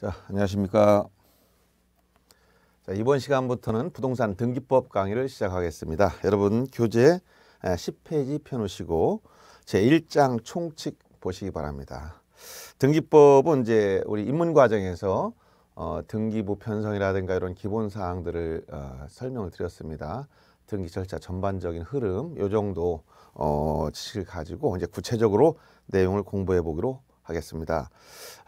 자, 안녕하십니까. 자, 이번 시간부터는 부동산 등기법 강의를 시작하겠습니다. 여러분 교재 10페이지 펴놓으시고 제1장 총칙 보시기 바랍니다. 등기법은 이제 우리 입문 과정에서 어, 등기부 편성이라든가 이런 기본 사항들을 어, 설명을 드렸습니다. 등기 절차 전반적인 흐름 요 정도 어, 지식을 가지고 이제 구체적으로 내용을 공부해 보기로 하겠습니다.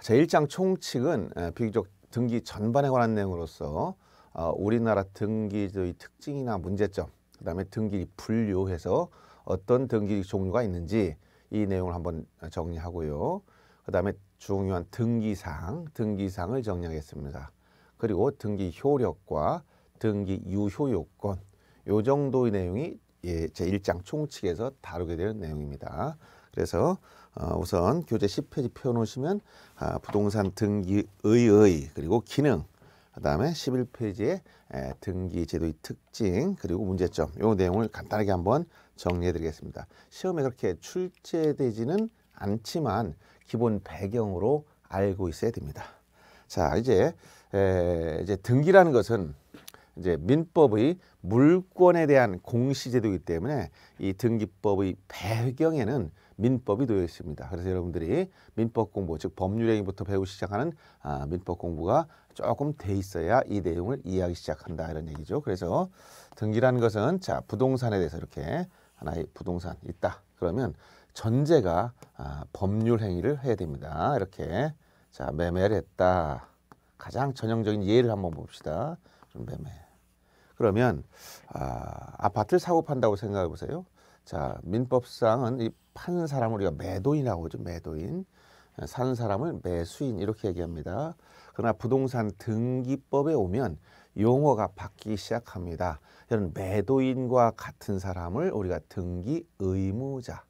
제1장 총칙은 비교적 등기 전반에 관한 내용으로서 어, 우리나라 등기의 특징이나 문제점, 그다음에 등기 분류해서 어떤 등기 종류가 있는지 이 내용을 한번 정리하고요. 그다음에 중요한 등기상, 등기상을 정리하겠습니다. 그리고 등기 효력과 등기 유효 요건 요 정도의 내용이 예, 제1장 총칙에서 다루게 되는 내용입니다. 그래서 어, 우선 교재 10페이지 펴놓으시면 아, 부동산 등기의 의 그리고 기능 그다음에 11페이지에 에, 등기 제도의 특징 그리고 문제점 요 내용을 간단하게 한번 정리해드리겠습니다. 시험에 그렇게 출제되지는 않지만 기본 배경으로 알고 있어야 됩니다. 자 이제 에, 이제 등기라는 것은 이제 민법의 물권에 대한 공시제도이기 때문에 이 등기법의 배경에는 민법이 놓여 있습니다. 그래서 여러분들이 민법 공부, 즉 법률행위부터 배우기 시작하는 아, 민법 공부가 조금 돼 있어야 이 내용을 이해하기 시작한다 이런 얘기죠. 그래서 등기라는 것은 자 부동산에 대해서 이렇게 하나의 부동산 있다. 그러면 전제가 아, 법률행위를 해야 됩니다. 이렇게 자 매매를 했다. 가장 전형적인 예를 한번 봅시다. 좀 매매. 그러면 아, 아파트를 사고 판다고 생각해 보세요. 자 민법상은 이 파는 사람을 우리가 매도인이라고 하죠. 매도인. 사는 사람을 매수인 이렇게 얘기합니다. 그러나 부동산 등기법에 오면 용어가 바뀌기 시작합니다. 이런 매도인과 같은 사람을 우리가 등기 의무자,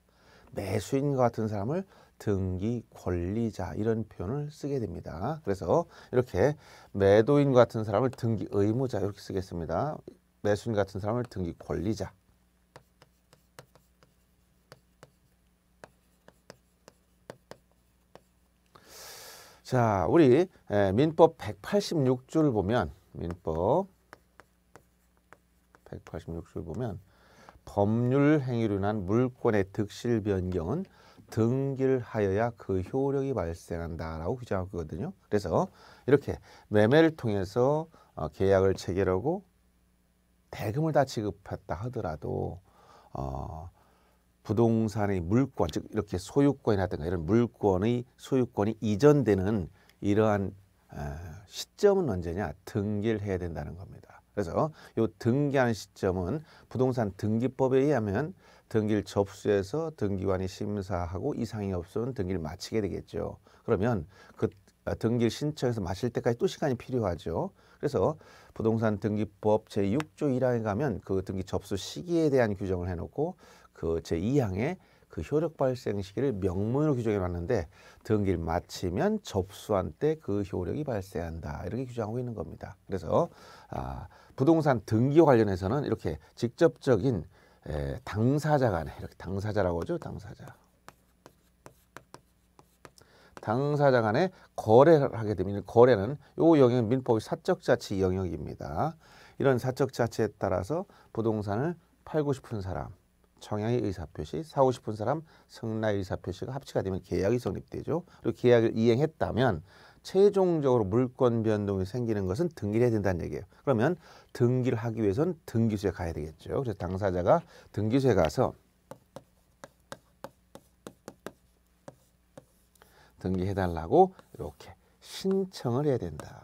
매수인과 같은 사람을 등기 권리자 이런 표현을 쓰게 됩니다. 그래서 이렇게 매도인 같은 사람을 등기 의무자 이렇게 쓰겠습니다. 매수인 같은 사람을 등기 권리자 자, 우리 예, 민법 186조를 보면 민법 186조를 보면 법률 행위로 인한 물권의 득실 변경은 등기를하여야 그 효력이 발생한다라고 규정하거든요 그래서 이렇게 매매를 통해서 어, 계약을 체결하고 대금을 다 지급했다 하더라도 어, 부동산의 물권 즉 이렇게 소유권이라든가 이런 물권의 소유권이 이전되는 이러한 에, 시점은 언제냐 등기를 해야 된다는 겁니다. 그래서 이등기한 시점은 부동산 등기법에 의하면 등기를 접수해서 등기관이 심사하고 이상이 없으면 등기를 마치게 되겠죠. 그러면 그 아, 등기를 신청해서 마칠 때까지 또 시간이 필요하죠. 그래서 부동산 등기법 제6조 1항에 가면 그 등기 접수 시기에 대한 규정을 해놓고 그 제2항에 그 효력 발생 시기를 명문으로 규정해 놨는데 등기를 마치면 접수한 때 그 효력이 발생한다 이렇게 규정하고 있는 겁니다. 그래서 아, 부동산 등기와 관련해서는 이렇게 직접적인 에, 예, 당사자 간에 이렇게 당사자라고 하죠. 당사자. 당사자 간에 거래를 하게 되면 거래는 요 영역 민법의 사적 자치 영역입니다. 이런 사적 자치에 따라서 부동산을 팔고 싶은 사람 청약의 의사표시, 사고 싶은 사람 승라의 의사표시가 합치가 되면 계약이 성립되죠. 그리고 계약을 이행했다면 최종적으로 물권 변동이 생기는 것은 등기를 해야 된다는 얘기예요. 그러면 등기를 하기 위해선 등기소에 가야 되겠죠. 그래서 당사자가 등기소에 가서 등기해달라고 이렇게 신청을 해야 된다.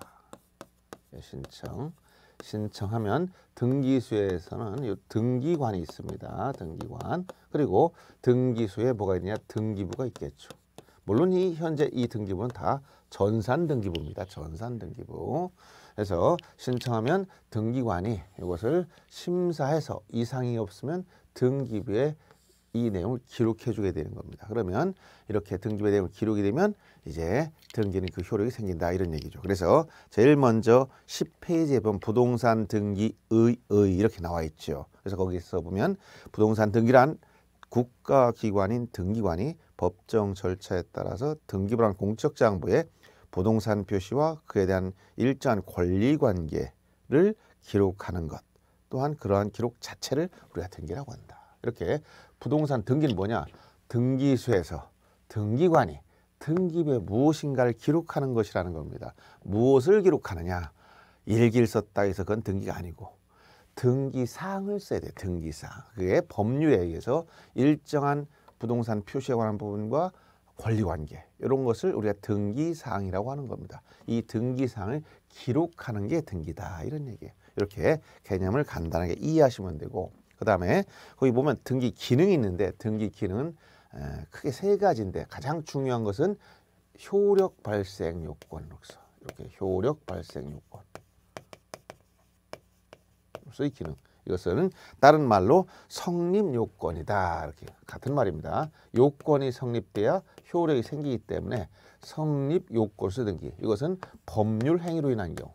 예, 신청. 신청하면 등기소에서는 이 등기관이 있습니다. 등기관. 그리고 등기소에 뭐가 있냐? 등기부가 있겠죠. 물론 이 현재 이 등기부는 다 전산 등기부입니다. 전산 등기부. 그래서 신청하면 등기관이 이것을 심사해서 이상이 없으면 등기부에 이 내용을 기록해 주게 되는 겁니다. 그러면 이렇게 등기부에 내용을 기록이 되면 이제 등기는 그 효력이 생긴다 이런 얘기죠. 그래서 제일 먼저 10페이지에 보면 부동산 등기의 의 이렇게 나와 있죠. 그래서 거기서 보면 부동산 등기란 국가기관인 등기관이 법정 절차에 따라서 등기부란 공적 장부에 부동산 표시와 그에 대한 일정한 권리 관계를 기록하는 것 또한 그러한 기록 자체를 우리가 등기라고 한다. 이렇게 부동산 등기는 뭐냐? 등기소에서 등기관이 등기부에 무엇인가를 기록하는 것이라는 겁니다. 무엇을 기록하느냐? 일기를 썼다 해서 그건 등기가 아니고 등기사항을 써야 돼. 등기사항. 그게 법률에 의해서 일정한 부동산 표시에 관한 부분과 권리관계 이런 것을 우리가 등기사항이라고 하는 겁니다. 이 등기사항을 기록하는 게 등기다 이런 얘기예요. 이렇게 개념을 간단하게 이해하시면 되고 그 다음에 거기 보면 등기 기능이 있는데 등기 기능은 크게 세 가지인데 가장 중요한 것은 효력 발생 요건으로서 이렇게 효력 발생 요건. 쓰이 기능. 이것은 다른 말로 성립 요건이다. 이렇게 같은 말입니다. 요건이 성립돼야 효력이 생기기 때문에 성립 요건 쓰등기 이것은 법률 행위로 인한 경우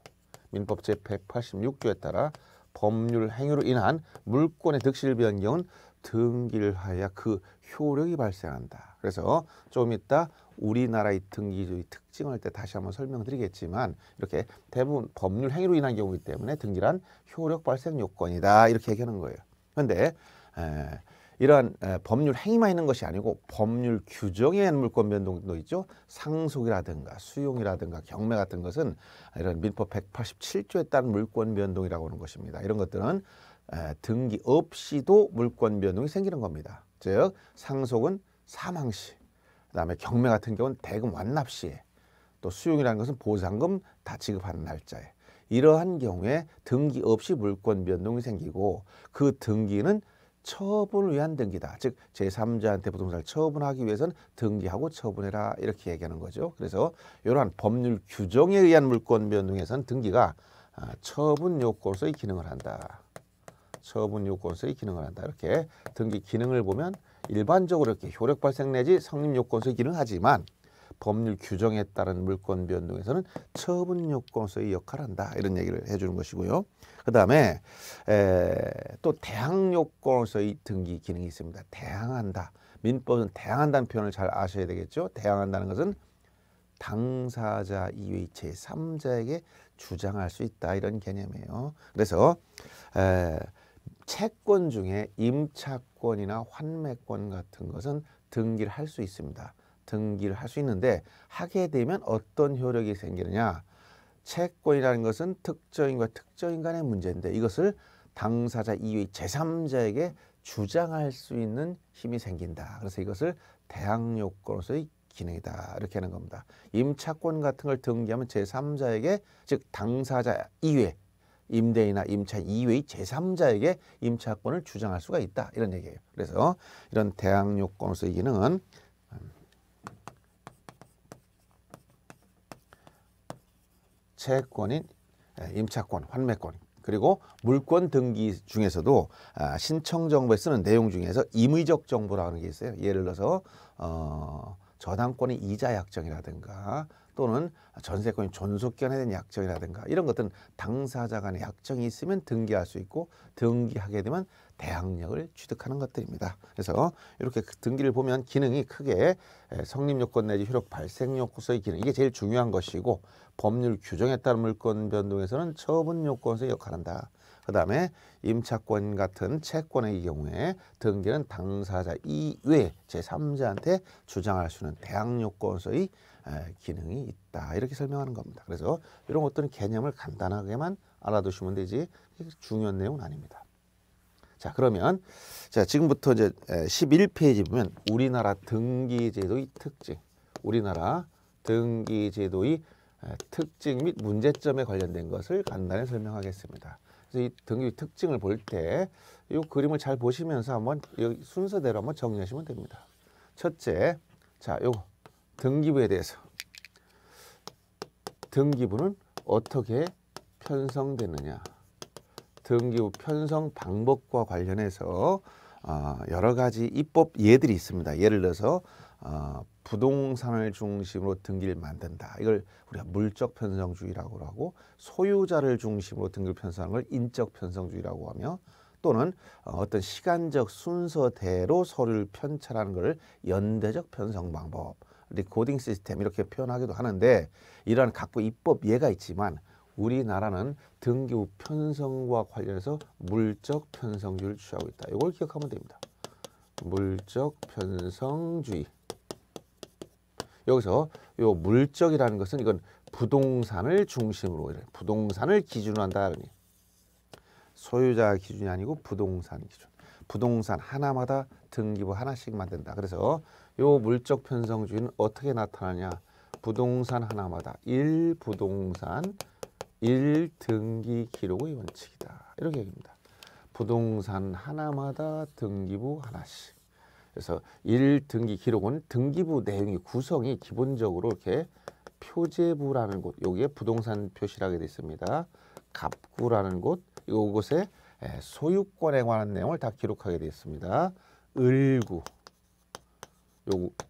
민법 제186조에 따라 법률 행위로 인한 물권의 득실 변경은 등기를 하여그 효력이 발생한다. 그래서 좀 이따 우리나라의 등기주의 특징을 때 다시 한번 설명드리겠지만 이렇게 대부분 법률 행위로 인한 경우이기 때문에 등기란 효력 발생 요건이다 이렇게 얘기하는 거예요. 그런데 에, 이러한 법률 행위만 있는 것이 아니고 법률 규정에 의한 물권 변동도 있죠. 상속이라든가 수용이라든가 경매 같은 것은 이런 민법 187조에 따른 물권 변동이라고 하는 것입니다. 이런 것들은 등기 없이도 물권 변동이 생기는 겁니다. 즉 상속은 사망 시 그다음에 경매 같은 경우는 대금 완납 시에 또 수용이라는 것은 보상금 다 지급하는 날짜에 이러한 경우에 등기 없이 물권 변동이 생기고 그 등기는 처분을 위한 등기다. 즉 제3자한테 부동산을 처분하기 위해서는 등기하고 처분해라 이렇게 얘기하는 거죠. 그래서 이러한 법률 규정에 의한 물권 변동에서는 등기가 아, 처분 요건서의 기능을 한다. 처분 요건서의 기능을 한다. 이렇게 등기 기능을 보면 일반적으로 이렇게 효력 발생 내지 성립 요건서의 기능하지만 법률 규정에 따른 물권 변동에서는 처분 요건서의 역할을 한다 이런 얘기를 해주는 것이고요. 그 다음에 또 대항 요건서의 등기 기능이 있습니다. 대항한다. 민법은 대항한다는 표현을 잘 아셔야 되겠죠. 대항한다는 것은 당사자 이외의 제3자에게 주장할 수 있다 이런 개념이에요. 그래서 에, 채권 중에 임차권이나 환매권 같은 것은 등기를 할 수 있습니다. 등기를 할 수 있는데 하게 되면 어떤 효력이 생기느냐 채권이라는 것은 특정인과 특정인 간의 문제인데 이것을 당사자 이외 제3자에게 주장할 수 있는 힘이 생긴다. 그래서 이것을 대항요건으로서의 기능이다. 이렇게 하는 겁니다. 임차권 같은 걸 등기하면 제3자에게 즉 당사자 이외 임대인이나 임차 이외의 제3자에게 임차권을 주장할 수가 있다. 이런 얘기예요. 그래서 이런 대항요건으로서의 기능은 채권인 예, 임차권, 환매권 그리고 물권 등기 중에서도 아, 신청 정보에 쓰는 내용 중에서 임의적 정보라는 게 있어요. 예를 들어서 어, 저당권의 이자 약정이라든가 또는 전세권이 존속기간에 대한 약정이라든가 이런 것들은 당사자 간의 약정이 있으면 등기할 수 있고 등기하게 되면 대항력을 취득하는 것들입니다. 그래서 이렇게 그 등기를 보면 기능이 크게 성립요건 내지 효력 발생요건서의 기능 이게 제일 중요한 것이고 법률 규정에 따른 물건 변동에서는 처분요건서의 역할한다. 을그 다음에 임차권 같은 채권의 경우에 등기는 당사자 이외 제3자한테 주장할 수 있는 대항요건서의 기능이 있다 이렇게 설명하는 겁니다. 그래서 이런 어떤 개념을 간단하게만 알아두시면 되지 중요한 내용은 아닙니다. 자 그러면 자 지금부터 이제 11페이지 보면 우리나라 등기제도의 특징, 우리나라 등기제도의 특징 및 문제점에 관련된 것을 간단히 설명하겠습니다. 그래서 이 등기 특징을 볼 때 이 그림을 잘 보시면서 한번 순서대로 한번 정리하시면 됩니다. 첫째, 자, 요 등기부에 대해서 등기부는 어떻게 편성되느냐 등기부 편성 방법과 관련해서 어, 여러 가지 입법 예들이 있습니다. 예를 들어서 어, 부동산을 중심으로 등기를 만든다. 이걸 우리가 물적 편성주의라고 하고 소유자를 중심으로 등기를 편성하는 걸 인적 편성주의라고 하며 또는 어, 어떤 시간적 순서대로 서류를 편찬하는 걸 연대적 편성 방법 리코딩 네, 시스템 이렇게 표현하기도 하는데 이러한 각국 입법 예가 있지만 우리나라는 등교 편성과 관련해서 물적 편성주의를 취하고 있다. 이걸 기억하면 됩니다. 물적 편성주의. 여기서 요 물적이라는 것은 이건 부동산을 중심으로 부동산을 기준으로 한다 그니 소유자 기준이 아니고 부동산 기준. 부동산 하나마다 등기부 하나씩만 된다. 그래서 요 물적 편성주의는 어떻게 나타나냐? 부동산 하나마다 1 부동산 1등기 기록의 원칙이다. 이렇게 얘기합니다. 부동산 하나마다 등기부 하나씩. 그래서 1등기 기록은 등기부 내용이 구성이 기본적으로 이렇게 표제부라는 곳, 여기에 부동산 표시라고 되어 있습니다. 갑구라는 곳, 이곳에 소유권에 관한 내용을 다 기록하게 되어 있습니다. 을구,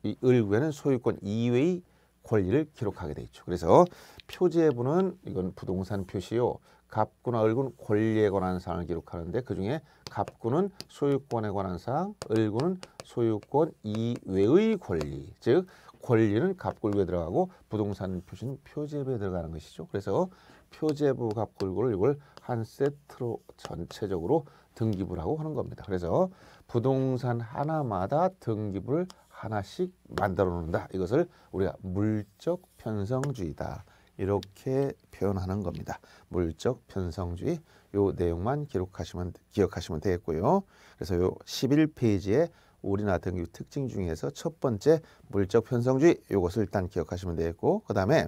이 을구에는 소유권 이외의 권리를 기록하게 돼 있죠. 그래서 표제부는 이건 부동산 표시요. 갑구나 을구는 권리에 관한 사항을 기록하는데 그중에 갑구는 소유권에 관한 사항, 을구는 소유권 이외의 권리. 즉 권리는 갑골구에 들어가고 부동산 표시는 표제부에 들어가는 것이죠. 그래서 표제부 갑골구를 이걸 한 세트로 전체적으로 등기부라고 하는 겁니다. 그래서 부동산 하나마다 등기부를 하나씩 만들어 놓는다. 이것을 우리가 물적 편성주의다. 이렇게 표현하는 겁니다. 물적 편성주의 요 내용만 기록하시면 기억하시면 되겠고요. 그래서 요 11페이지에 우리나라 등유 특징 중에서 첫 번째 물적 편성주의 요것을 일단 기억하시면 되겠고 그다음에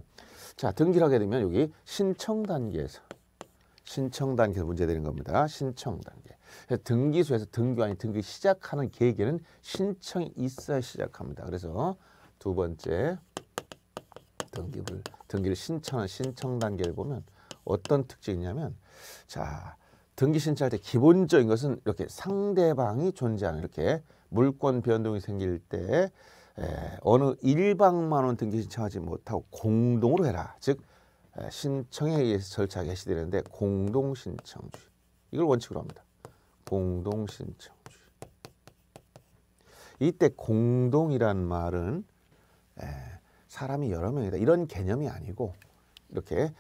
자, 등기를 하게 되면 여기 신청 단계에서 신청 단계에서 문제 되는 겁니다. 신청 단계. 등기소에서 등교 아니 등기 시작하는 계기는 신청이 있어야 시작합니다. 그래서 두 번째 등기를 등기를 신청한 신청 단계를 보면 어떤 특징이냐면 있자 등기 신청할 때 기본적인 것은 이렇게 상대방이 존재하는 이렇게 물권 변동이 생길 때 에, 어느 일방만 원 등기 신청하지 못하고 공동으로 해라. 즉 에, 신청에 의해서 절차가 개시되는데 공동 신청주의 이걸 원칙으로 합니다. 공동 신청주. 이때 공동이란 말은 에, 사람이 여러 명이다 이런 개념이 아니고 이렇게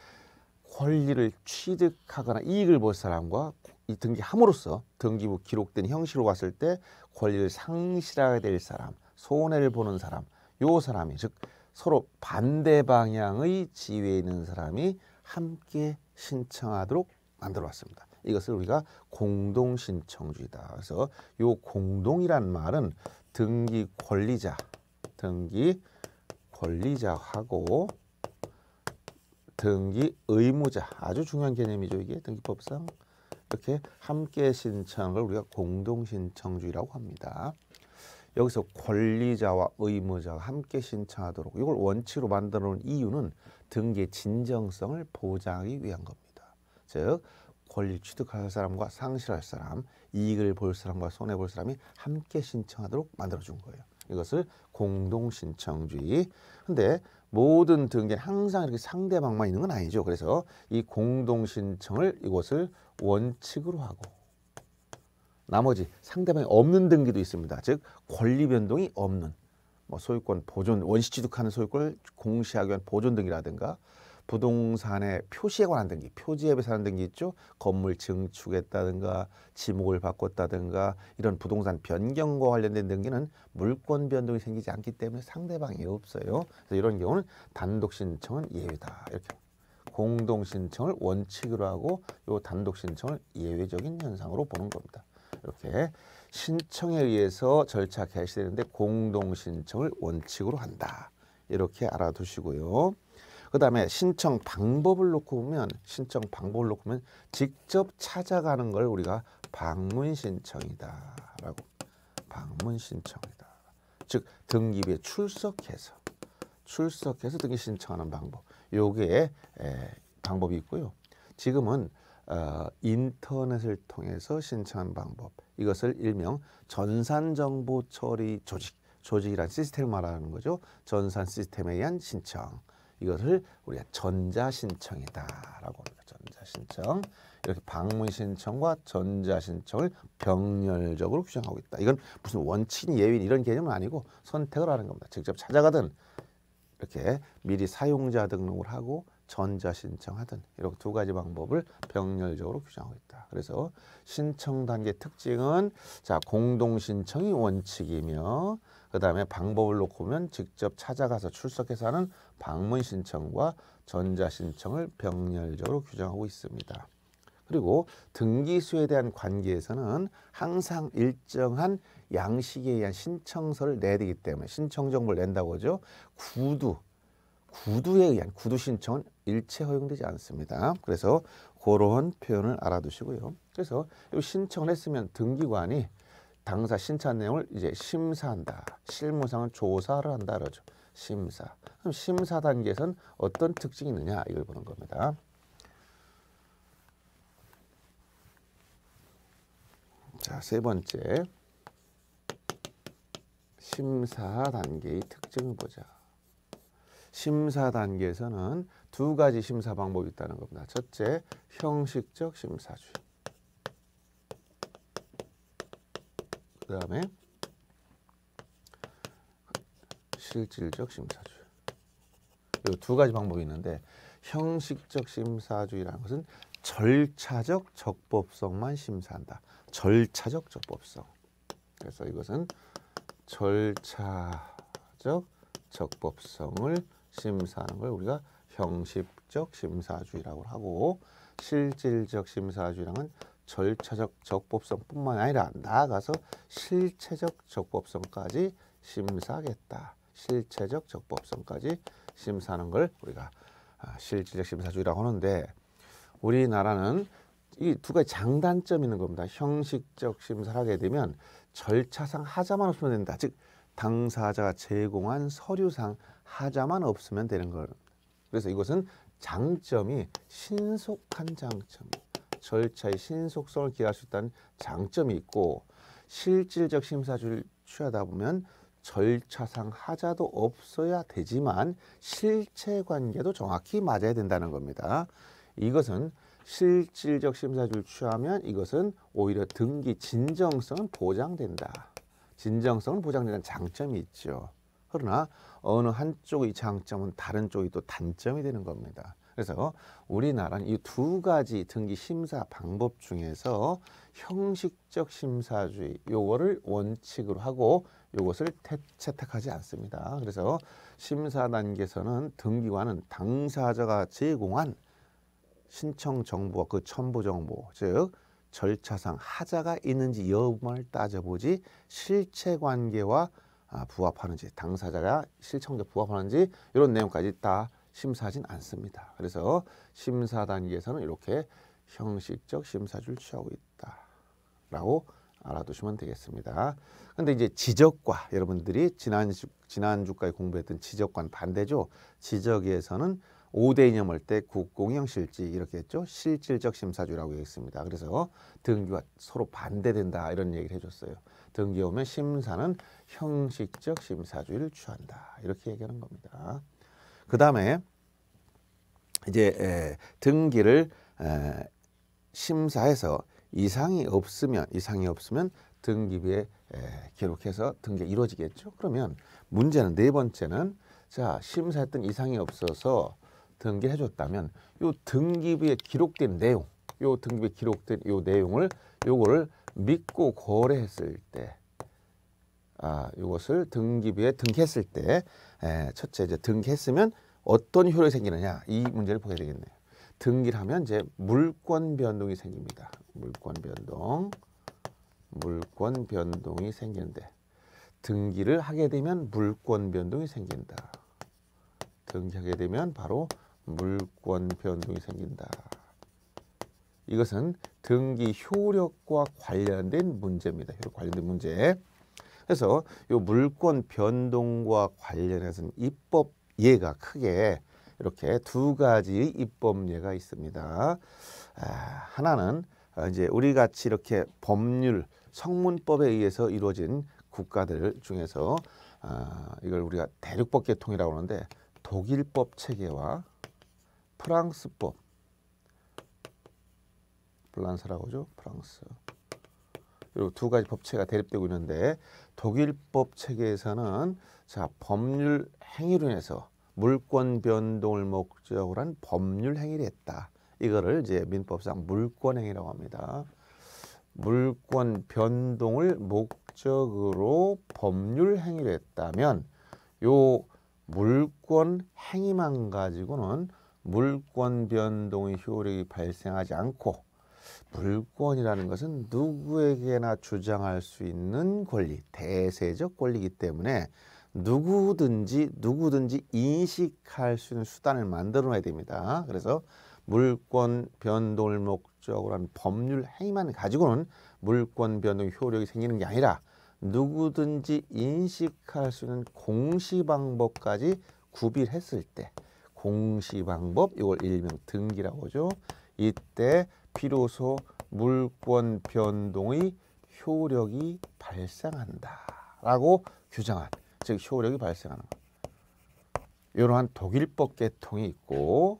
권리를 취득하거나 이익을 볼 사람과 이 등기함으로써 등기부 기록된 형식으로 봤을 때 권리를 상실하게 될 사람, 손해를 보는 사람, 요 사람이 즉 서로 반대 방향의 지위에 있는 사람이 함께 신청하도록 만들어 왔습니다. 이것을 우리가 공동 신청주의다. 그래서 이 공동이란 말은 등기 권리자, 등기 권리자하고 등기 의무자 아주 중요한 개념이죠 이게 등기법상 이렇게 함께 신청을 우리가 공동 신청주의라고 합니다. 여기서 권리자와 의무자가 함께 신청하도록 이걸 원칙으로 만들어 놓은 이유는 등기의 진정성을 보장하기 위한 겁니다. 즉 권리 취득할 사람과 상실할 사람, 이익을 볼 사람과 손해 볼 사람이 함께 신청하도록 만들어 준 거예요. 이것을 공동 신청주의. 근데 모든 등기 항상 이렇게 상대방만 있는 건 아니죠. 그래서 이 공동 신청을 이것을 원칙으로 하고 나머지 상대방이 없는 등기도 있습니다. 즉 권리 변동이 없는 뭐 소유권 보존 원시 취득하는 소유권을 공시하기 위한 보존 등기라든가 부동산의 표시에 관한 등기, 표지에 관한 등기 있죠. 건물 증축했다든가 지목을 바꿨다든가 이런 부동산 변경과 관련된 등기는 물권 변동이 생기지 않기 때문에 상대방이 없어요. 그래서 이런 경우는 단독 신청은 예외다. 이렇게 공동 신청을 원칙으로 하고 요 단독 신청을 예외적인 현상으로 보는 겁니다. 이렇게 신청에 의해서 절차 개시되는데 공동 신청을 원칙으로 한다. 이렇게 알아두시고요. 그다음에 신청 방법을 놓고 보면 신청 방법을 놓고 보면 직접 찾아가는 걸 우리가 방문 신청이다라고 방문 신청이다. 즉 등기부에 출석해서 출석해서 등기 신청하는 방법. 요게 에, 방법이 있고요. 지금은 어, 인터넷을 통해서 신청한 방법. 이것을 일명 전산정보처리 조직, 조직이란 시스템을 말하는 거죠. 전산 시스템에 의한 신청. 이것을 우리가 전자신청이다라고 합니다. 전자신청. 이렇게 방문신청과 전자신청을 병렬적으로 규정하고 있다. 이건 무슨 원칙, 예외 인 이런 개념은 아니고 선택을 하는 겁니다. 직접 찾아가든 이렇게 미리 사용자 등록을 하고 전자신청하든 이렇게 두 가지 방법을 병렬적으로 규정하고 있다. 그래서 신청 단계 특징은 자 공동신청이 원칙이며 그 다음에 방법을 놓고 보면 직접 찾아가서 출석해서 하는 방문 신청과 전자 신청을 병렬적으로 규정하고 있습니다. 그리고 등기수에 대한 관계에서는 항상 일정한 양식에 의한 신청서를 내야 되기 때문에 신청 정보를 낸다고 하죠. 구두, 구두에 의한 구두 신청은 일체 허용되지 않습니다. 그래서 그런 표현을 알아두시고요. 그래서 신청을 했으면 등기관이 당사 신차 내용을 이제 심사한다. 실무상 조사를 한다 그러죠. 심사. 그럼 심사 단계에선 어떤 특징이 있느냐 이걸 보는 겁니다. 자, 세 번째. 심사 단계의 특징을 보자. 심사 단계에서는 두 가지 심사 방법이 있다는 겁니다. 첫째, 형식적 심사주의. 그 다음에 실질적 심사주의. 이두 가지 방법이 있는데 형식적 심사주의라는 것은 절차적 적법성만 심사한다. 절차적 적법성. 그래서 이것은 절차적 적법성을 심사하는 걸 우리가 형식적 심사주의라고 하고 실질적 심사주의랑은 절차적 적법성뿐만 아니라 나아가서 실체적 적법성까지 심사하겠다. 실체적 적법성까지 심사하는 걸 우리가 아, 실질적 심사주의라고 하는데 우리나라는 이 두 가지 장단점이 있는 겁니다. 형식적 심사를 하게 되면 절차상 하자만 없으면 된다. 즉 당사자가 제공한 서류상 하자만 없으면 되는 걸. 그래서 이것은 장점이 신속한 장점이니다 절차의 신속성을 기할 수 있다는 장점이 있고 실질적 심사주의를 취하다 보면 절차상 하자도 없어야 되지만 실체 관계도 정확히 맞아야 된다는 겁니다. 이것은 실질적 심사주를 취하면 이것은 오히려 등기 진정성은 보장된다. 진정성은 보장되는 장점이 있죠. 그러나 어느 한쪽의 장점은 다른 쪽이 또 단점이 되는 겁니다. 그래서 우리나라는 이 두 가지 등기 심사 방법 중에서 형식적 심사주의 요거를 원칙으로 하고 요것을 채택하지 않습니다. 그래서 심사 단계에서는 등기관은 당사자가 제공한 신청 정보와 그 첨부 정보 즉 절차상 하자가 있는지 여부만 따져보지 실체 관계와 아, 부합하는지 당사자가 실청자 부합하는지 이런 내용까지 다 심사하진 않습니다. 그래서 심사 단계에서는 이렇게 형식적 심사를 취하고 있다라고 알아두시면 되겠습니다. 근데 이제 지적과 여러분들이 지난주 지난주까지 공부했던 지적과는 반대죠. 지적에서는 5대 이념할때 국공형 실지 이렇게 했죠. 실질적 심사주라고 얘기했습니다. 그래서 등기와 서로 반대된다 이런 얘기를 해줬어요. 등기 오면 심사는 형식적 심사주의를 취한다 이렇게 얘기하는 겁니다. 그 다음에 이제 등기를 심사해서 이상이 없으면 이상이 없으면 등기부에 기록해서 등기 이루어지겠죠. 그러면 문제는 네 번째는 자 심사했던 이상이 없어서 등기 해줬다면 요 등기부에 기록된 내용 요 등기부에 기록된 요 내용을 요거를 믿고 거래했을 때 아, 이것을 등기부에 등기했을 때 에, 예, 첫째 이제 등기했으면 어떤 효력이 생기느냐 이 문제를 보게 되겠네요. 등기를 하면 이제 물권 변동이 생깁니다. 물권 변동, 물권 변동이 생기는데 등기를 하게 되면 물권 변동이 생긴다. 등기하게 되면 바로 물권 변동이 생긴다. 이것은 등기 효력과 관련된 문제입니다. 효력 관련된 문제. 그래서 이 물권 변동과 관련해서는 입법 예가 크게 이렇게 두 가지 입법 예가 있습니다. 아, 하나는 아, 이제 우리 같이 이렇게 법률 성문법에 의해서 이루어진 국가들 중에서 아, 이걸 우리가 대륙법 계통이라고 하는데 독일법 체계와 프랑스법 프랑스라고 죠 프랑스 그리고 두 가지 법체가 대립되고 있는데 독일법 체계에서는 자 법률 행위로 인해서 물권 변동을 목적으로 한 법률 행위를 했다. 이거를 이제 민법상 물권 행위라고 합니다. 물권 변동을 목적으로 법률 행위를 했다면 요 물권 행위만 가지고는 물권 변동의 효력이 발생하지 않고 물권이라는 것은 누구에게나 주장할 수 있는 권리, 대세적 권리이기 때문에 누구든지 누구든지 인식할 수 있는 수단을 만들어놔야 됩니다. 그래서 물권 변동을 목적으로 한 법률 행위만 가지고는 물권 변동 효력이 생기는 게 아니라 누구든지 인식할 수 있는 공시 방법까지 구비했을 때 공시 방법 이걸 일명 등기라고 하죠. 이때 비로소 물권 변동의 효력이 발생한다라고 규정한 즉 효력이 발생하는 이러한 독일법 계통이 있고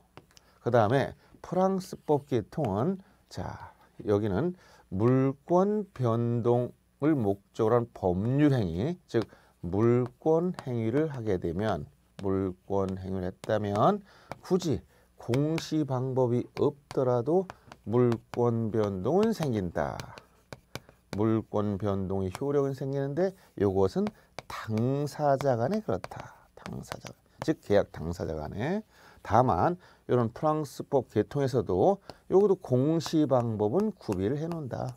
그 다음에 프랑스법 계통은 자 여기는 물권 변동을 목적으로 한 법률 행위 즉 물권 행위를 하게 되면 물권 행위를 했다면 굳이 공시 방법이 없더라도 물권 변동은 생긴다. 물권 변동의 효력은 생기는데 이것은 당사자 간에 그렇다. 당사자 즉 계약 당사자 간에 다만 이런 프랑스법 개통에서도 요것도 공시 방법은 구비를 해 놓는다.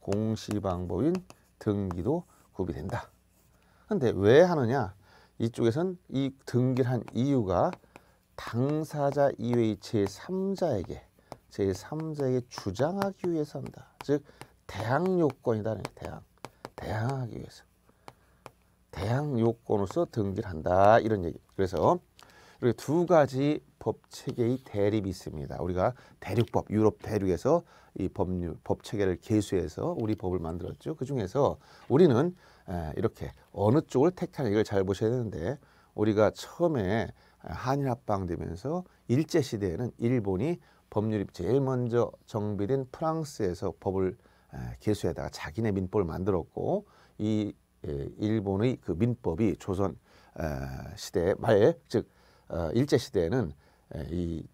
공시 방법인 등기도 구비된다. 근데 왜 하느냐? 이쪽에선 이 등기를 한 이유가 당사자 이외의 제3자에게 제3자에게 주장하기 위해서 한다. 즉 대항 요건이다. 대항. 대항하기 위해서. 대항 요건으로서 등기를 한다. 이런 얘기. 그래서 이렇게 두 가지 법 체계의 대립이 있습니다. 우리가 대륙법, 유럽 대륙에서 이 법률, 법 체계를 개수해서 우리 법을 만들었죠. 그 중에서 우리는 이렇게 어느 쪽을 택하는 이걸 잘 보셔야 되는데 우리가 처음에 한일 합방 되면서 일제 시대에는 일본이 법률이 제일 먼저 정비된 프랑스에서 법을 개수에다가 자기네 민법을 만들었고 이 일본의 그 민법이 조선 시대 말에 즉 어, 일제 시대에는 이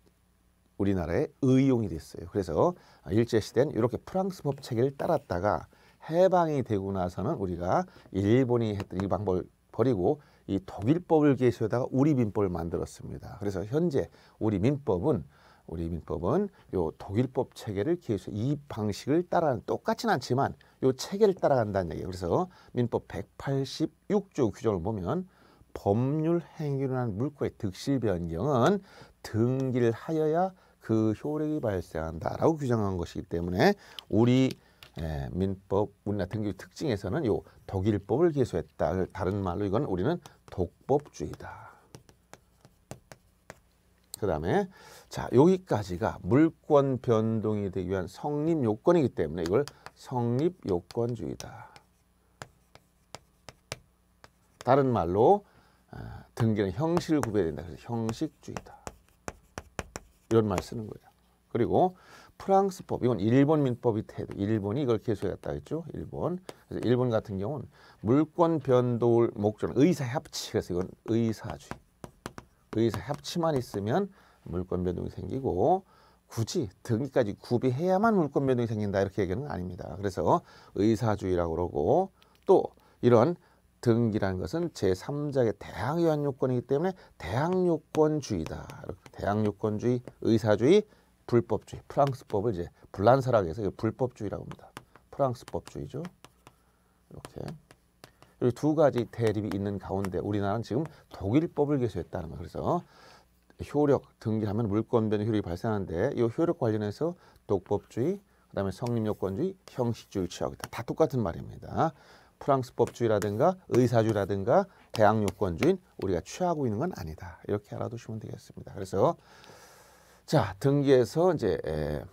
우리나라의 의용이 됐어요. 그래서 일제 시대는 이렇게 프랑스 법 체계를 따랐다가 해방이 되고 나서는 우리가 일본이 했던 이 방법을 버리고 이 독일법을 개수에다가 우리 민법을 만들었습니다. 그래서 현재 우리 민법은 우리 민법은 요 독일법 체계를 기해서 이 방식을 따라하는 똑같진 않지만 요 체계를 따라간다는 얘기예요. 그래서 민법 186조 규정을 보면 법률 행위로 난 물고의 득실 변경은 등기를 하여야 그 효력이 발생한다라고 규정한 것이기 때문에 우리 예, 민법 우리나라 등기 특징에서는 요 독일법을 기소했다. 다른 말로 이건 우리는 독법주의다. 그 다음에 자 여기까지가 물권 변동이 되기 위한 성립 요건이기 때문에 이걸 성립 요건주의다. 다른 말로 아, 등기는 형식을 구별된다. 그래서 형식주의다. 이런 말 쓰는 거예요. 그리고 프랑스법, 이건 일본 민법이 태도. 일본이 이걸 개수해갔다 했죠. 일본. 그래서 일본 같은 경우는 물권 변동 목적은 의사 협치. 그래서 이건 의사주의. 의사 협치만 있으면 물권 변동이 생기고 굳이 등기까지 구비해야만 물권 변동이 생긴다 이렇게 얘기는 아닙니다. 그래서 의사주의라고 그러고 또 이런 등기라는 것은 제3자의 대항요한 요건이기 때문에 대항요건주의다. 대항요건주의, 의사주의, 불법주의, 프랑스법을 이제 불란사라고 해서 불법주의라고 합니다. 프랑스법주의죠. 이렇게. 이두 가지 대립이 있는 가운데 우리나라는 지금 독일법을 개수했다는 거예요. 그래서 효력 등기하면 물권 변의 효력이 발생하는데 이 효력 관련해서 독법주의, 그다음에 성립요건주의, 형식주의 취하고 있다. 다 똑같은 말입니다. 프랑스법주의라든가 의사주의라든가 대학요건주의 우리가 취하고 있는 건 아니다. 이렇게 알아두시면 되겠습니다. 그래서 자 등기에서 이제 에,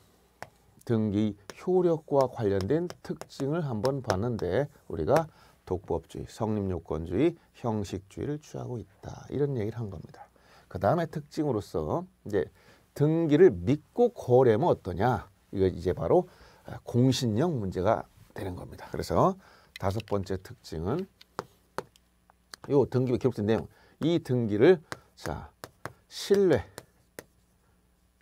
등기 효력과 관련된 특징을 한번 봤는데 우리가 독법주의, 성립요건주의, 형식주의를 취하고 있다. 이런 얘기를 한 겁니다. 그 다음에 특징으로서 이제 등기를 믿고 거래면 어떠냐. 이거 이제 바로 아, 공신력 문제가 되는 겁니다. 그래서 다섯 번째 특징은 요 등기에 기록된 내용. 이 등기를 자 신뢰,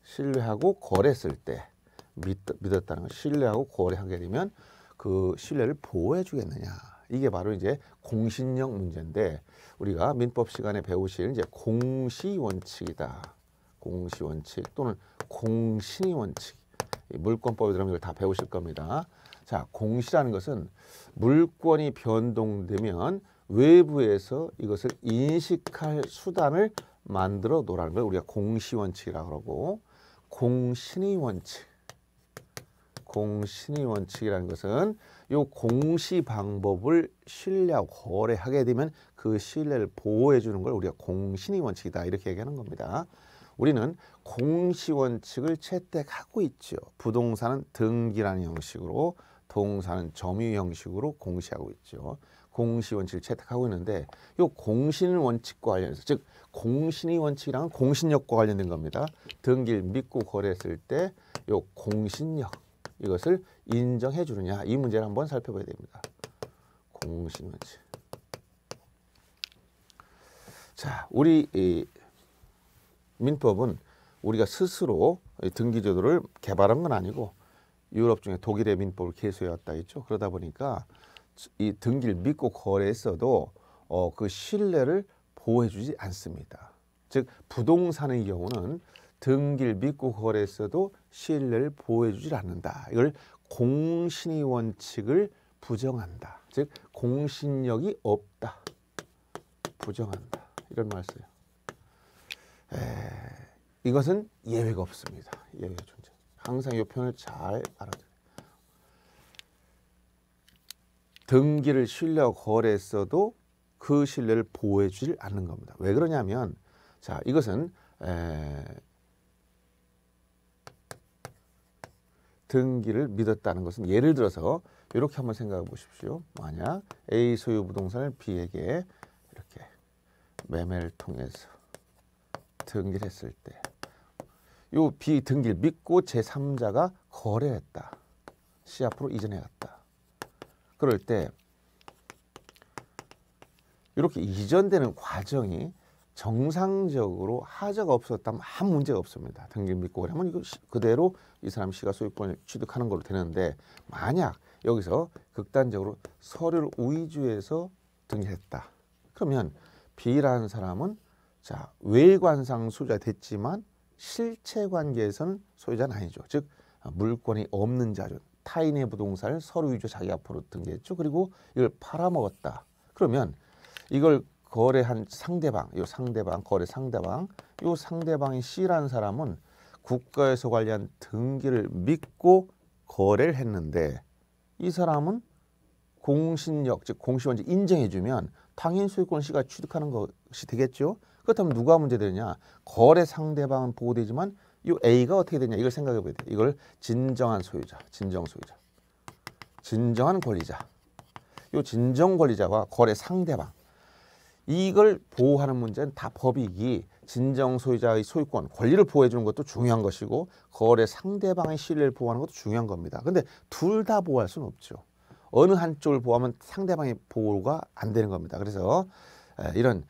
신뢰하고 거래했을 때 믿, 믿었다는 걸 신뢰하고 거래하게 되면 그 신뢰를 보호해 주겠느냐. 이게 바로 이제 공신력 문제인데 우리가 민법 시간에 배우실 이제 공시 원칙이다. 공시 원칙 또는 공신의 원칙. 물권법에 들어가면 이걸 다 배우실 겁니다. 자, 공시라는 것은 물권이 변동되면 외부에서 이것을 인식할 수단을 만들어 놓으라는 걸 우리가 공시 원칙이라고 그러고 공신의 원칙. 공신의 원칙이라는 것은 이 공시 방법을 신뢰하고 거래하게 되면 그 신뢰를 보호해 주는 걸 우리가 공신의 원칙이다 이렇게 얘기하는 겁니다. 우리는 공시 원칙을 채택하고 있죠. 부동산은 등기라는 형식으로 동산은 점유 형식으로 공시하고 있죠. 공시 원칙을 채택하고 있는데 이 공신 의 원칙과 관련해서 즉 공신의 원칙이랑 공신력과 관련된 겁니다. 등기를 믿고 거래했을 때 이 공신력 이것을 인정해 주느냐 이 문제를 한번 살펴봐야 됩니다. 공식 문제. 자, 우리 민법은 우리가 스스로 등기제도를 개발한 건 아니고 유럽 중에 독일의 민법을 개수해왔다 했죠. 그러다 보니까 이 등기를 믿고 거래했어도 어, 그 신뢰를 보호해주지 않습니다. 즉 부동산의 경우는 등기를 믿고 거래했어도 신뢰를 보호해주질 않는다. 이걸 공신의 원칙을 부정한다. 즉 공신력이 없다. 부정한다. 이런 말 써요. 에, 이것은 예외가 없습니다. 예외 존재. 항상 이 표현을 잘 알아두세요. 등기를 신뢰하 거래했어도 그 신뢰를 보호해주질 않는 겁니다. 왜 그러냐면 자 이것은 에, 등기를 믿었다는 것은 예를 들어서 이렇게 한번 생각해 보십시오. 만약 A 소유 부동산을 B에게 이렇게 매매를 통해서 등기를 했을 때요 B 등기를 믿고 제3자가 거래했다. C 앞으로 이전해 갔다. 그럴 때 이렇게 이전되는 과정이 정상적으로 하자가 없었다면 아무 문제가 없습니다. 등기 믿고 그러면 이거 그대로 이 사람 씨가 소유권을 취득하는 걸로 되는데 만약 여기서 극단적으로 서류를 위주해서 등기했다. 그러면 B라는 사람은 자 외관상 소유자 됐지만 실체 관계에서는 소유자는 아니죠. 즉 물권이 없는 자죠. 타인의 부동산을 서류 위주 자기 앞으로 등기했죠. 그리고 이걸 팔아먹었다. 그러면 이걸 거래한 상대방, 요 상대방, 거래 상대방, 요 상대방이 C라는 사람은 국가에서 관리한 등기를 믿고 거래를 했는데 이 사람은 공신력 즉 공시원지 인정해주면 당연 히 소유권 시가 취득하는 것이 되겠죠. 그렇다면 누가 문제되느냐? 거래 상대방은 보호되지만 이 A가 어떻게 되냐 이걸 생각해 봐야 돼. 이걸 진정한 소유자, 진정 소유자, 진정한 권리자. 이 진정 권리자와 거래 상대방 이걸 보호하는 문제는 다법이기 진정 소유자의 소유권, 권리를 보호해 주는 것도 중요한 것이고 거래 상대방의 신뢰를 보호하는 것도 중요한 겁니다. 근데 둘 다 보호할 수는 없죠. 어느 한쪽을 보호하면 상대방의 보호가 안 되는 겁니다. 그래서 이런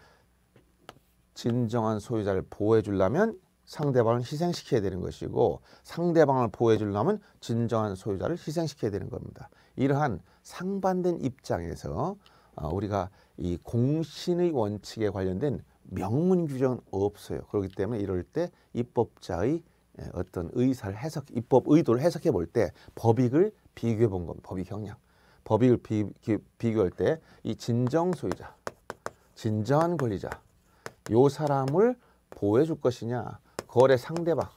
진정한 소유자를 보호해 주려면 상대방을 희생시켜야 되는 것이고 상대방을 보호해 주려면 진정한 소유자를 희생시켜야 되는 겁니다. 이러한 상반된 입장에서 어, 우리가 이 공신의 원칙에 관련된 명문 규정은 없어요. 그렇기 때문에 이럴 때 입법자의 예, 어떤 의사를 해석, 입법 의도를 해석해 볼 때 법익을 비교해 본건 법익 형량. 법익을 비, 비 교할 때 이 진정 소유자, 진정한 권리자, 요 사람을 보호해 줄 것이냐, 거래 상대방,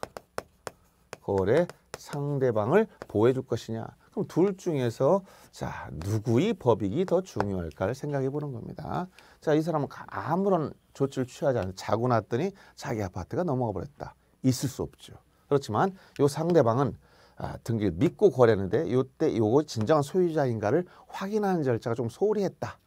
거래 상대방을 보호해 줄 것이냐, 그럼 둘 중에서 자 누구의 법익이 더 중요할까를 생각해 보는 겁니다. 자이 사람은 아무런 조치를 취하지 않고 자고 났더니 자기 아파트가 넘어가 버렸다. 있을 수 없죠. 그렇지만 요 상대방은 아, 등기를 믿고 거래했는데 요때 요거 진정한 소유자인가를 확인하는 절차가 좀 소홀히 했다.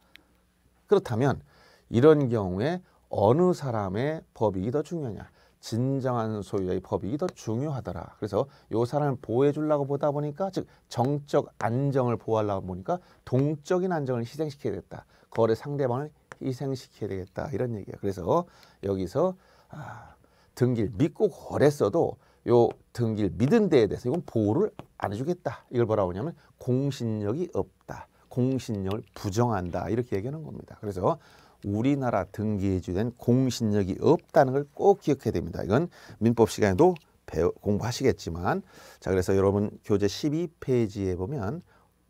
그렇다면 이런 경우에 어느 사람의 법익이 더 중요하냐. 진정한 소유자의 법익이 더 중요하더라. 그래서 요 사람을 보호해 주려고 보다 보니까 즉 정적 안정을 보호하려고 보니까 동적인 안정을 희생시켜야 겠다 거래 상대방을 희생시켜야 되겠다. 이런 얘기야 그래서 여기서 아, 등기를 믿고 거래했어도 요 등기를 믿은 데에 대해서 이건 보호를 안 해주겠다. 이걸 뭐라고 하냐면 공신력이 없다. 공신력을 부정한다. 이렇게 얘기하는 겁니다. 그래서 우리나라 등기해주된 공신력이 없다는 걸 꼭 기억해야 됩니다. 이건 민법 시간에도 배우, 공부하시겠지만 자 그래서 여러분 교재 12페이지에 보면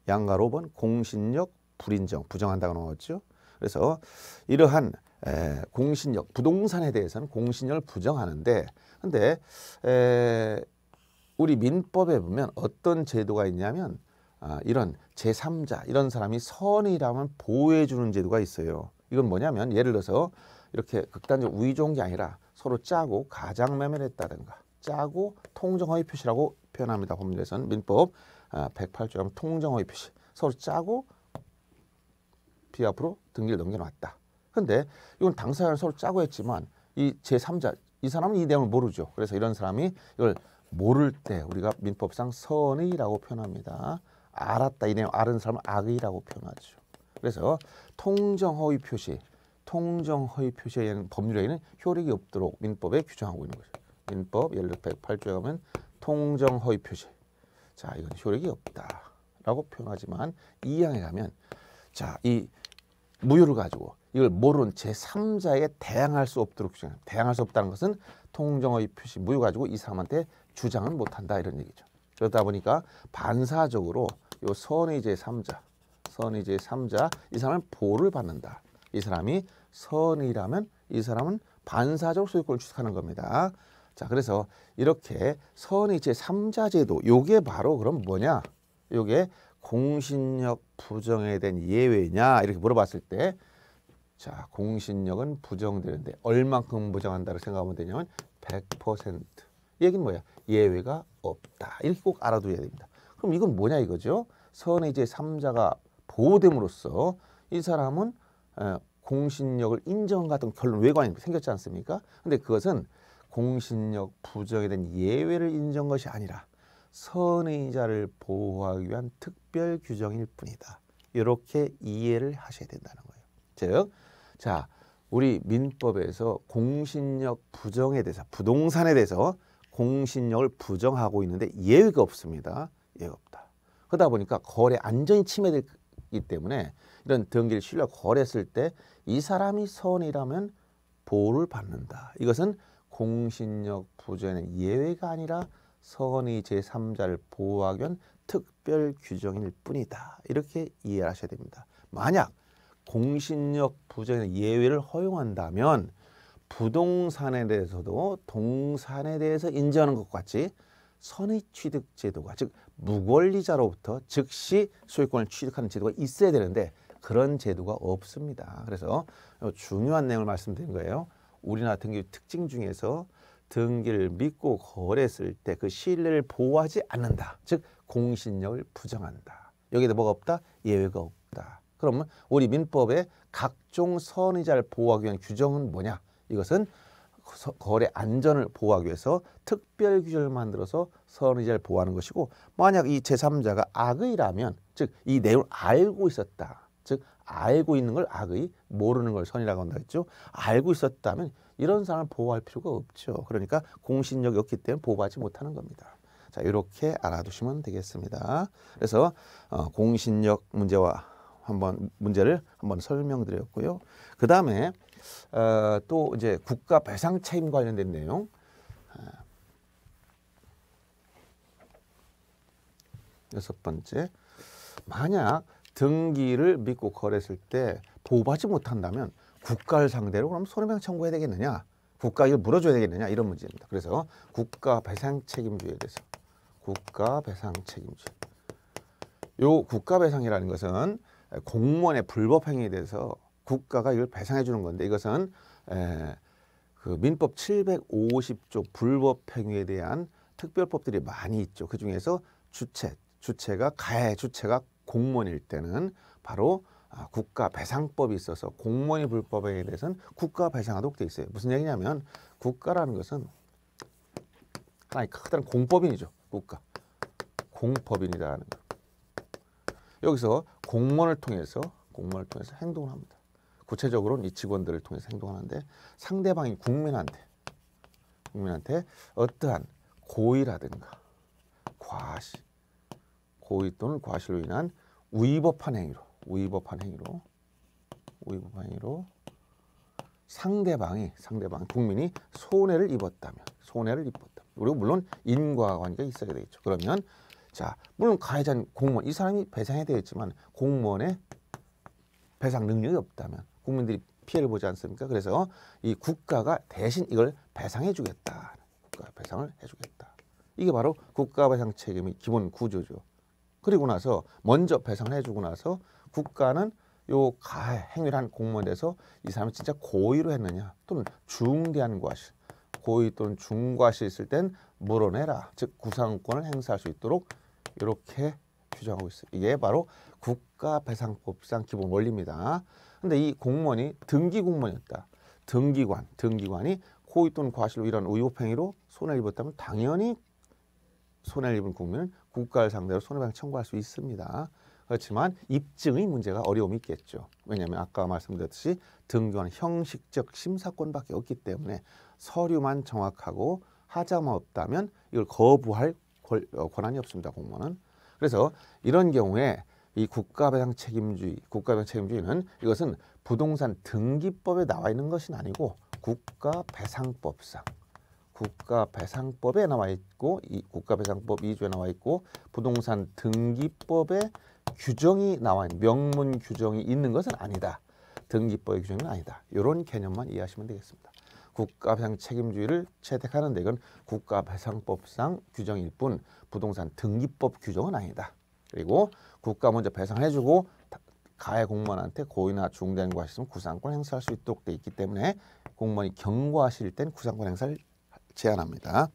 양가로 번 공신력 불인정 부정한다고 나왔죠. 그래서 이러한 에, 공신력 부동산에 대해서는 공신력을 부정하는데 근데 에, 우리 민법에 보면 어떤 제도가 있냐면 아, 이런 제3자 이런 사람이 선의라면 보호해 주는 제도가 있어요. 이건 뭐냐면 예를 들어서 이렇게 극단적 우위종게 아니라 서로 짜고 가장 매매를 했다든가 짜고 통정허위 표시라고 표현합니다. 법률에서는 민법 108조 아, 통정허위 표시 서로 짜고 비합으로 등기를 넘겨놨다. 근데 이건 당사자는 서로 짜고 했지만 이 제3자 이 사람은 이 내용을 모르죠. 그래서 이런 사람이 이걸 모를 때 우리가 민법상 선의라고 표현합니다. 알았다 이 내용 아는 사람은 악의라고 표현하죠. 그래서 통정허위 표시, 통정허위 표시에는 법률에는 효력이 없도록 민법에 규정하고 있는 거죠. 민법 108조에 가면 통정허위 표시. 자, 이건 효력이 없다라고 표현하지만 이항에 가면 자, 이 무효를 가지고 이걸 모르 제3자에 대항할 수 없도록 규정합니다. 대항할 수 없다는 것은 통정의 표시 무효 가지고 이 사람한테 주장은 못한다 이런 얘기죠. 그러다 보니까 반사적으로 요 선의 제3자 선이 제삼자이 사람은 보를 받는다. 이 사람이 선이라면 이 사람은 반사적 소유권을 취득하는 겁니다. 자 그래서 이렇게 선이 제 3자 제도 요게 바로 그럼 뭐냐 요게 공신력 부정에 대한 예외냐 이렇게 물어봤을 때 자, 공신력은 부정되는데 얼만큼 부정한다고 생각하면 되냐면 100%. 얘기는 뭐야? 예외가 없다. 이렇게 꼭알아두야 됩니다. 그럼 이건 뭐냐 이거죠? 선의 제3자가 보호됨으로써 이 사람은 공신력을 인정하던 결론 외관이 생겼지 않습니까? 근데 그것은 공신력 부정에 대한 예외를 인정 한 것이 아니라 선의자를 보호하기 위한 특별 규정일 뿐이다. 이렇게 이해를 하셔야 된다는 거예요. 즉, 자, 우리 민법에서 공신력 부정에 대해서 부동산에 대해서 공신력을 부정하고 있는데 예외가 없습니다. 예외가 없다. 그러다 보니까 거래 안전이 침해될 이 때문에 이런 등기를 실려 거래했을 때 이 사람이 선이라면 보호를 받는다. 이것은 공신력 부재는 예외가 아니라 선의 제3자를 보호하기 위한 특별 규정일 뿐이다. 이렇게 이해 하셔야 됩니다. 만약 공신력 부재는 예외를 허용한다면 부동산에 대해서도 동산에 대해서 인정하는 것 같이 선의 취득 제도가 즉 무권리자로부터 즉시 소유권을 취득하는 제도가 있어야 되는데 그런 제도가 없습니다. 그래서 중요한 내용을 말씀드린 거예요. 우리나라 등기 특징 중에서 등기를 믿고 거래했을 때 그 신뢰를 보호하지 않는다. 즉 공신력을 부정한다. 여기에 뭐가 없다? 예외가 없다. 그러면 우리 민법의 각종 선의자를 보호하기 위한 규정은 뭐냐? 이것은 거래 안전을 보호하기 위해서 특별 규정을 만들어서 선의자를 보호하는 것이고 만약 이 제3자가 악의라면 즉 이 내용을 알고 있었다. 즉 알고 있는 걸 악의, 모르는 걸 선이라고 한다 했죠. 알고 있었다면 이런 사람을 보호할 필요가 없죠. 그러니까 공신력이 없기 때문에 보호하지 못하는 겁니다. 자 이렇게 알아두시면 되겠습니다. 그래서 어, 공신력 문제와 한번 문제를 한번 설명드렸고요. 그 다음에 어, 또 이제 국가 배상 책임 관련된 내용. 아. 여섯 번째, 만약 등기를 믿고 거래했을 때 보호받지 못한다면 국가를 상대로 그럼 손해배상 청구해야 되겠느냐? 국가 이걸 물어줘야 되겠느냐? 이런 문제입니다. 그래서 국가 배상 책임주에 대해서 국가 배상 책임주요 국가 배상이라는 것은 공무원의 불법 행위에 대해서 국가가 이걸 배상해 주는 건데 이것은 그 민법 750조 불법 행위에 대한 특별법들이 많이 있죠. 그 중에서 주체, 주체가 가해 주체가 공무원일 때는 바로 아, 국가 배상법이 있어서 공무원이 불법행위에 대해서는 국가 배상하도록 돼 있어요. 무슨 얘기냐면 국가라는 것은 하나의 커다란 공법인이죠. 국가 공법인이라는 거. 여기서 공무원을 통해서 공무원을 통해서 행동을 합니다. 구체적으로는 이 직원들을 통해서 행동하는데 상대방이 국민한테 국민한테 어떠한 고의라든가 과시 고의 또는 과실로 인한 위법한 행위로 위법한 행위로 위법한 행위로 상대방이 상대방 국민이 손해를 입었다면 손해를 입었다. 그리고 물론 인과관계가 있어야 되겠죠. 그러면 자, 물론 가해자는 공무원, 이 사람이 배상해야 되겠지만 공무원의 배상 능력이 없다면 국민들이 피해를 보지 않습니까? 그래서 이 국가가 대신 이걸 배상해 주겠다. 국가 배상을 해 주겠다. 이게 바로 국가 배상 책임의 기본 구조죠. 그리고 나서 먼저 배상을 해 주고 나서 국가는 요 가해 행위를 한 공무원에 대해서 이 사람이 진짜 고의로 했느냐 또는 중대한 과실 고의 또는 중과실 있을 땐 물어내라 즉 구상권을 행사할 수 있도록 이렇게 규정하고 있어요. 이게 바로 국가배상법상 기본 원리입니다. 근데 이 공무원이 등기 공무원이었다. 등기관, 등기관이 고의 또는 과실로 이런 의혹행위로 손해를 입었다면 당연히 손해를 입은 국민은 국가를 상대로 손해배상 청구할 수 있습니다. 그렇지만 입증의 문제가 어려움이 있겠죠. 왜냐하면 아까 말씀드렸듯이 등기관 형식적 심사권밖에 없기 때문에 서류만 정확하고 하자만 없다면 이걸 거부할 어, 권, 한이 없습니다. 공무원은. 그래서 이런 경우에 이 국가배상 책임주의, 국가배상 책임주의는 이것은 부동산 등기법에 나와 있는 것이 아니고 국가배상법상 국가배상법에 나와 있고 이 국가배상법 이조에 나와 있고 부동산 등기법에 규정이 나와 있는 명문 규정이 있는 것은 아니다. 등기법의 규정은 아니다. 이런 개념만 이해하시면 되겠습니다. 국가배상 책임주의를 채택하는데 이건 국가배상법상 규정일 뿐 부동산 등기법 규정은 아니다. 그리고 국가 먼저 배상해주고 가해 공무원한테 고의나 중대한 과실 은 구상권 행사할 수 있도록 돼 있기 때문에 공무원이 경고하실땐 구상권 행사를 제한합니다.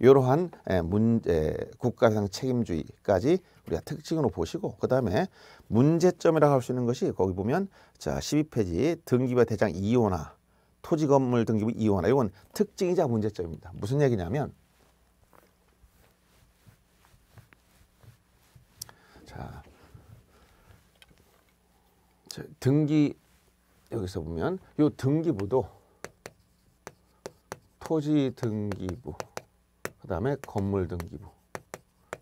이러한 예, 문제 예, 국가상 책임주의까지 우리가 특징으로 보시고 그다음에 문제점이라고 할 수 있는 것이 거기 보면 자 12페이지 등기부 대장 이호나 토지 건물 등기부 이원화 이건 특징이자 문제점입니다. 무슨 얘기냐면 자 등기 여기서 보면 이 등기부도 토지 등기부 그다음에 건물 등기부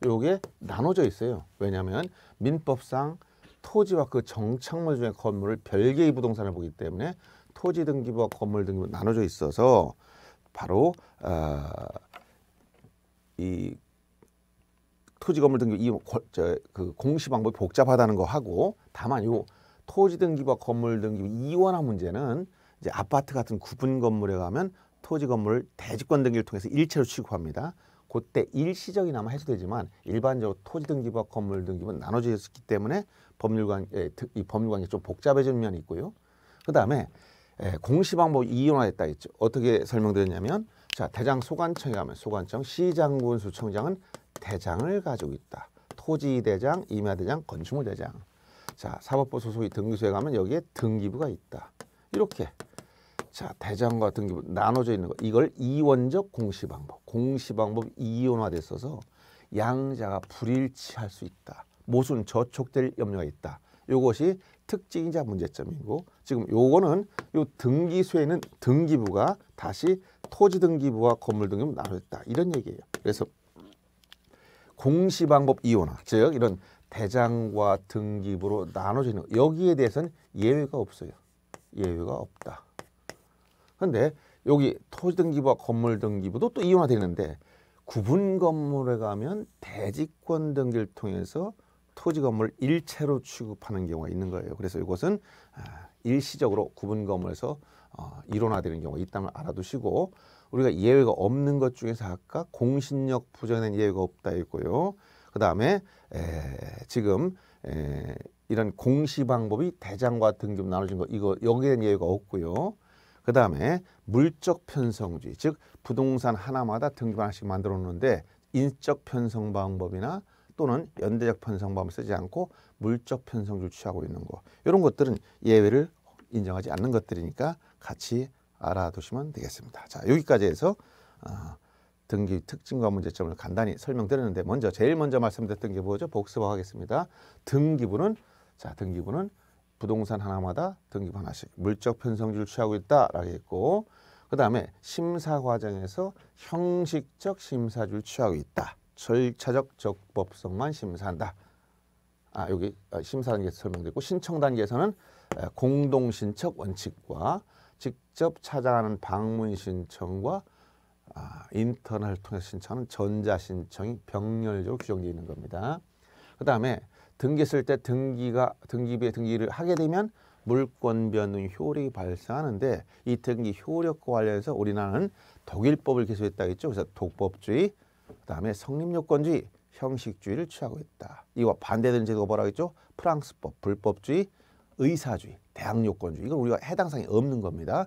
요게 나눠져 있어요. 왜냐하면 민법상 토지와 그 정착물 중에 건물을 별개의 부동산을 보기 때문에 토지 등기부와 건물 등기부 나눠져 있어서 바로 어, 이 토지 건물 등기이 이그 공시 방법이 복잡하다는 거 하고 다만 요 토지 등기부와 건물 등기부 이원화 문제는 이제 아파트 같은 구분 건물에 가면 토지 건물 대지권 등기를 통해서 일체로 취급합니다. 그때 일시적이나마 해소되지만 일반적으로 토지 등기부와 건물 등기부 나눠져 있기 때문에 법률관 예, 이 법률관계 좀복잡해진 면이 있고요. 그 다음에 예, 공시 방법 뭐 이용화했다 했죠. 어떻게 설명드렸냐면 자 대장 소관청에 가면 소관청 시장군 수청장은 대장을 가지고 있다. 토지대장, 임야대장, 건축물대장. 자 사법부 소속이 등기소에 가면 여기에 등기부가 있다. 이렇게 자 대장과 등기부 나눠져 있는 거 이걸 이원적 공시 방법 공시 방법 이원화됐어서 양자가 불일치할 수 있다. 모순 저촉될 염려가 있다. 이것이 특징이자 문제점이고 지금 요거는 요 등기소에는 등기부가 다시 토지 등기부와 건물 등기부 나눠졌다. 이런 얘기예요. 그래서 공시 방법 이원화, 즉 이런 대장과 등기부로 나눠지는 여기에 대해서는 예외가 없어요. 예외가 없다. 근데 여기 토지 등기부와 건물 등기부도 또 이원화 되는데 구분 건물에 가면 대지권 등기를 통해서 토지 건물 일체로 취급하는 경우가 있는 거예요. 그래서 이것은 아, 일시적으로 구분 검을해서 어, 일원화되는 경우가 있다면 알아두시고 우리가 예외가 없는 것 중에서 아까 공신력 부전에는 예외가 없다 했고요. 그 다음에 지금 에, 이런 공시 방법이 대장과 등급 나눠진 거 이거 여기에는 예외가 없고요. 그 다음에 물적 편성주의 즉 부동산 하나마다 등급 하나씩 만들어 놓는데 인적 편성 방법이나 또는 연대적 편성범을 쓰지 않고 물적 편성줄 취하고 있는 거 이런 것들은 예외를 인정하지 않는 것들이니까 같이 알아두시면 되겠습니다. 자 여기까지 해서 어, 등기 특징과 문제점을 간단히 설명드렸는데 먼저 제일 먼저 말씀드렸던 게 뭐죠? 복습화 하겠습니다. 등기부는 자 등기부는 부동산 하나마다 등기부 하나씩 물적 편성줄 취하고 있다라고 했고 그 다음에 심사 과정에서 형식적 심사줄 취하고 있다. 절차적 적법성만 심사한다. 아, 여기 아, 심사 단계에서 설명되고 신청 단계에서는 공동 신청 원칙과 직접 찾아가는 방문 신청과 아, 인터넷을 통해서 신청하는 전자 신청이 병렬적으로 규정되어 있는 겁니다. 그다음에 등기했을 때 등기가 등기비에 등기를 하게 되면 물권 변동 효력이 발생하는데 이 등기 효력과 관련해서 우리나라는 독일법을 개수했다 했죠. 그래서 독법주의 그다음에 성립요건주의, 형식주의를 취하고 있다. 이거 반대되는 제도가 뭐라고 했죠? 프랑스법, 불법주의, 의사주의, 대항요건주의. 이건 우리가 해당 사항이 없는 겁니다.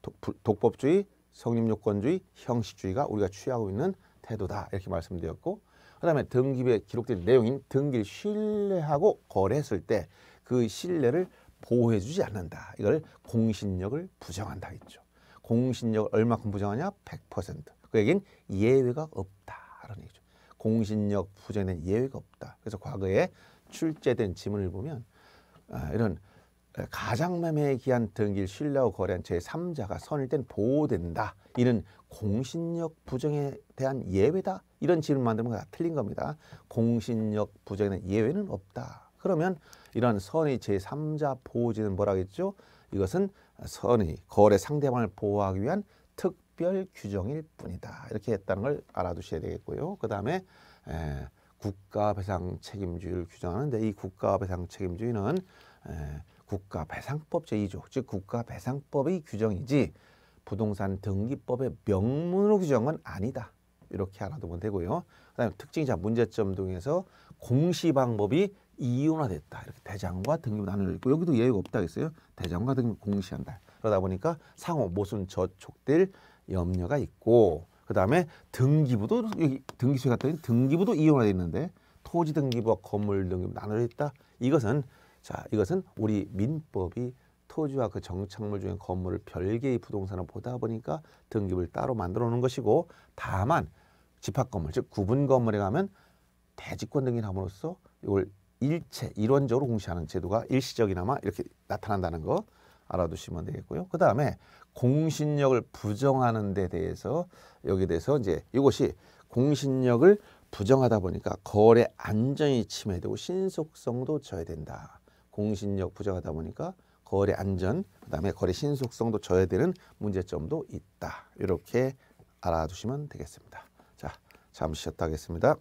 독, 법주의 성립요건주의, 형식주의가 우리가 취하고 있는 태도다. 이렇게 말씀드렸고 그 다음에 등기부에 기록된 내용인 등기를 신뢰하고 거래했을 때 그 신뢰를 보호해주지 않는다. 이걸 공신력을 부정한다 했죠. 공신력을 얼마큼 부정하냐? 100%. 그에겐 예외가 없다라는 얘기죠. 공신력 부정된 예외가 없다. 그래서 과거에 출제된 지문을 보면 아, 이런 가장매매에 기한 등기를 신뢰하고 거래한 제3자가 선일된 보호된다. 이는 공신력 부정에 대한 예외다. 이런 질문 만들면 다 틀린 겁니다. 공신력 부정에 대 예외는 없다. 그러면 이런 선의 제3자 보호지는 뭐라겠죠? 이것은 선의 거래 상대방을 보호하기 위한 특별 규정일 뿐이다. 이렇게 했다는 걸 알아두셔야 되겠고요. 그 다음에 국가 배상 책임주의를 규정하는데 이 국가 배상 책임주의는 에, 국가 배상법 제2조 즉 국가 배상법의 규정이지 부동산 등기법의 명문으로 규정은 아니다. 이렇게 알아두면 되고요. 그다음에 특징자 이 문제점 등에서 공시 방법이 이윤화됐다. 이렇게 대장과 등기부 나누는 있고 여기도 예외가 없다 했어요. 대장과 등기부 공시한다. 그러다 보니까 상호 모순 저촉될 염려가 있고 그다음에 등기부도 여기 등기소에 갔더니 등기부도 이용화돼 있는데 토지 등기부와 건물 등기부 나눠져 있다. 이것은 자 이것은 우리 민법이 토지와 그 정착물 중에 건물을 별개의 부동산을 보다 보니까 등기부를 따로 만들어 놓은 것이고 다만 집합 건물 즉 구분 건물에 가면 대지권 등기를 함으로써 이걸 일체 일원적으로 공시하는 제도가 일시적이나마 이렇게 나타난다는 거 알아두시면 되겠고요. 그 다음에 공신력을 부정하는 데 대해서 여기에 대해서 이제 이것이 공신력을 부정하다 보니까 거래 안전이 침해되고 신속성도 져야 된다. 공신력 부정하다 보니까 거래 안전, 그다음에 거래 신속성도 져야 되는 문제점도 있다. 이렇게 알아두시면 되겠습니다. 자, 잠시 쉬었다 하겠습니다.